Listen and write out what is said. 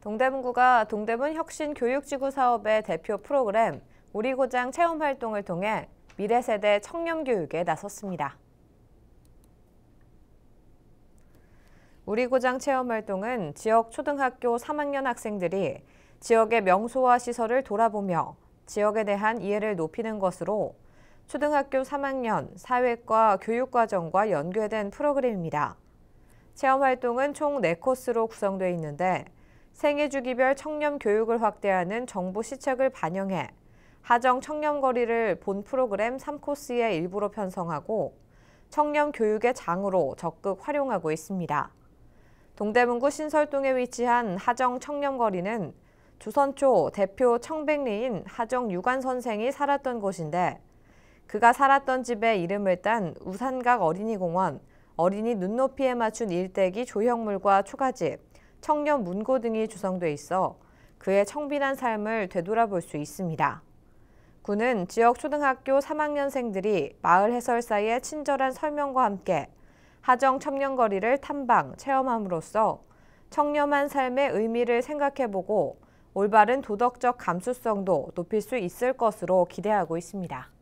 동대문구가 동대문 혁신 교육지구 사업의 대표 프로그램 우리 고장 체험 활동을 통해 미래 세대 청렴 교육에 나섰습니다. 우리 고장 체험 활동은 지역 초등학교 3학년 학생들이 지역의 명소와 시설을 돌아보며 지역에 대한 이해를 높이는 것으로 초등학교 3학년 사회과 교육과정과 연계된 프로그램입니다. 체험 활동은 총 4코스로 구성되어 있는데 생애 주기별 청렴 교육을 확대하는 정부 시책을 반영해 하정 청렴거리를 본 프로그램 3코스의 일부로 편성하고 청렴 교육의 장으로 적극 활용하고 있습니다. 동대문구 신설동에 위치한 하정 청렴거리는 조선초 대표 청백리인 하정 유관 선생이 살았던 곳인데 그가 살았던 집의 이름을 딴 우산각 어린이공원, 어린이 눈높이에 맞춘 일대기 조형물과 초가집, 청년 문고 등이 조성돼 있어 그의 청빈한 삶을 되돌아볼 수 있습니다. 군은 지역 초등학교 3학년생들이 마을 해설사의 친절한 설명과 함께 하정 청년거리를 탐방, 체험함으로써 청렴한 삶의 의미를 생각해보고 올바른 도덕적 감수성도 높일 수 있을 것으로 기대하고 있습니다.